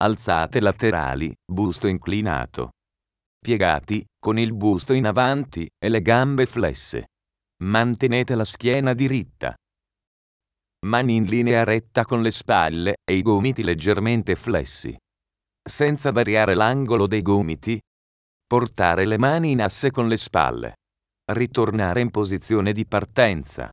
alzate laterali, busto inclinato. Piegati, con il busto in avanti e le gambe flesse. Mantenete la schiena diritta. Mani in linea retta con le spalle e i gomiti leggermente flessi. Senza variare l'angolo dei gomiti. Portare le mani in asse con le spalle. Ritornare in posizione di partenza.